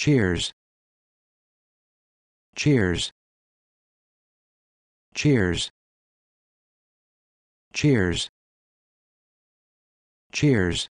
Cheers. Cheers. Cheers. Cheers. Cheers.